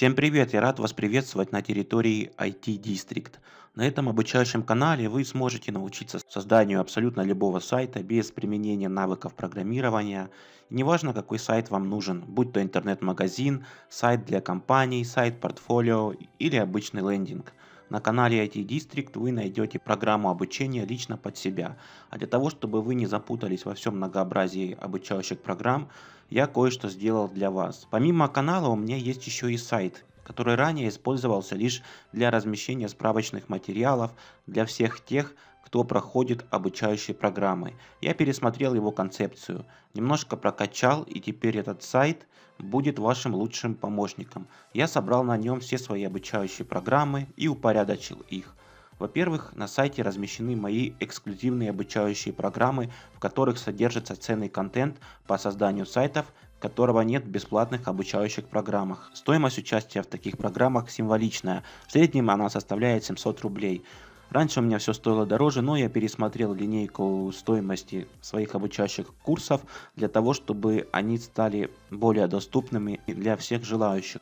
Всем привет, я рад вас приветствовать на территории IT District. На этом обучающем канале вы сможете научиться созданию абсолютно любого сайта без применения навыков программирования. неважно, какой сайт вам нужен, будь то интернет-магазин, сайт для компаний, сайт портфолио или обычный лендинг. На канале IT District вы найдете программу обучения лично под себя. А для того, чтобы вы не запутались во всем многообразии обучающих программ, я кое-что сделал для вас. Помимо канала у меня есть еще и сайт который ранее использовался лишь для размещения справочных материалов для всех тех, кто проходит обучающие программы. Я пересмотрел его концепцию, немножко прокачал и теперь этот сайт будет вашим лучшим помощником. Я собрал на нем все свои обучающие программы и упорядочил их. Во-первых, на сайте размещены мои эксклюзивные обучающие программы, в которых содержится ценный контент по созданию сайтов которого нет в бесплатных обучающих программах. Стоимость участия в таких программах символичная, в среднем она составляет 700 рублей. Раньше у меня все стоило дороже, но я пересмотрел линейку стоимости своих обучающих курсов для того, чтобы они стали более доступными для всех желающих.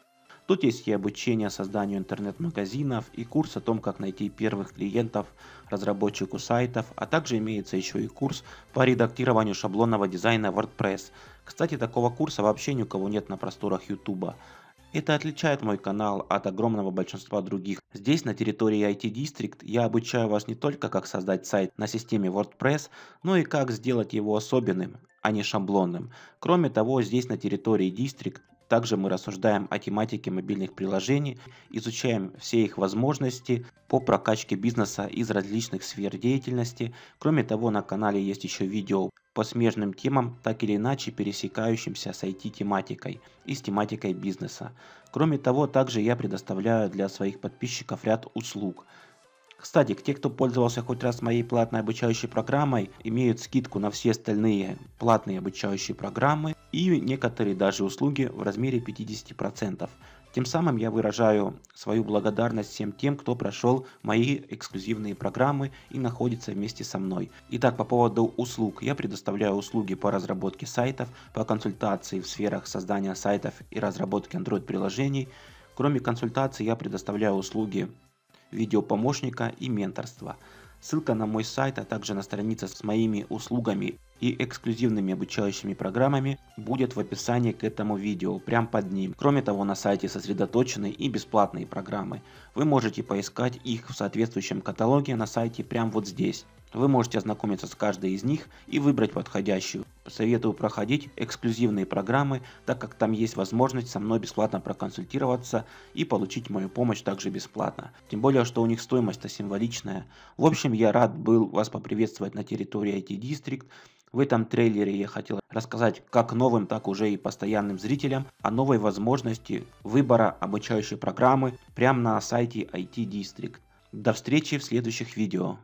Тут есть и обучение созданию интернет-магазинов и курс о том, как найти первых клиентов разработчику сайтов, а также имеется еще и курс по редактированию шаблонного дизайна WordPress. Кстати, такого курса вообще ни у кого нет на просторах YouTube. Это отличает мой канал от огромного большинства других. Здесь, на территории IT District, я обучаю вас не только как создать сайт на системе WordPress, но и как сделать его особенным, а не шаблонным. Кроме того, здесь на территории District также мы рассуждаем о тематике мобильных приложений, изучаем все их возможности по прокачке бизнеса из различных сфер деятельности. Кроме того, на канале есть еще видео по смежным темам, так или иначе пересекающимся с IT-тематикой и с тематикой бизнеса. Кроме того, также я предоставляю для своих подписчиков ряд услуг. Кстати, те, кто пользовался хоть раз моей платной обучающей программой, имеют скидку на все остальные платные обучающие программы и некоторые даже услуги в размере 50%. Тем самым я выражаю свою благодарность всем тем, кто прошел мои эксклюзивные программы и находится вместе со мной. Итак, по поводу услуг. Я предоставляю услуги по разработке сайтов, по консультации в сферах создания сайтов и разработки Android-приложений. Кроме консультации, я предоставляю услуги видеопомощника и менторства. Ссылка на мой сайт, а также на страницы с моими услугами и эксклюзивными обучающими программами будет в описании к этому видео, прям под ним. Кроме того, на сайте сосредоточены и бесплатные программы. Вы можете поискать их в соответствующем каталоге на сайте прямо вот здесь. Вы можете ознакомиться с каждой из них и выбрать подходящую. Советую проходить эксклюзивные программы, так как там есть возможность со мной бесплатно проконсультироваться и получить мою помощь также бесплатно. Тем более, что у них стоимость-то символичная. В общем, я рад был вас поприветствовать на территории IT District. В этом трейлере я хотел рассказать как новым, так уже и постоянным зрителям о новой возможности выбора обучающей программы прямо на сайте IT District. До встречи в следующих видео.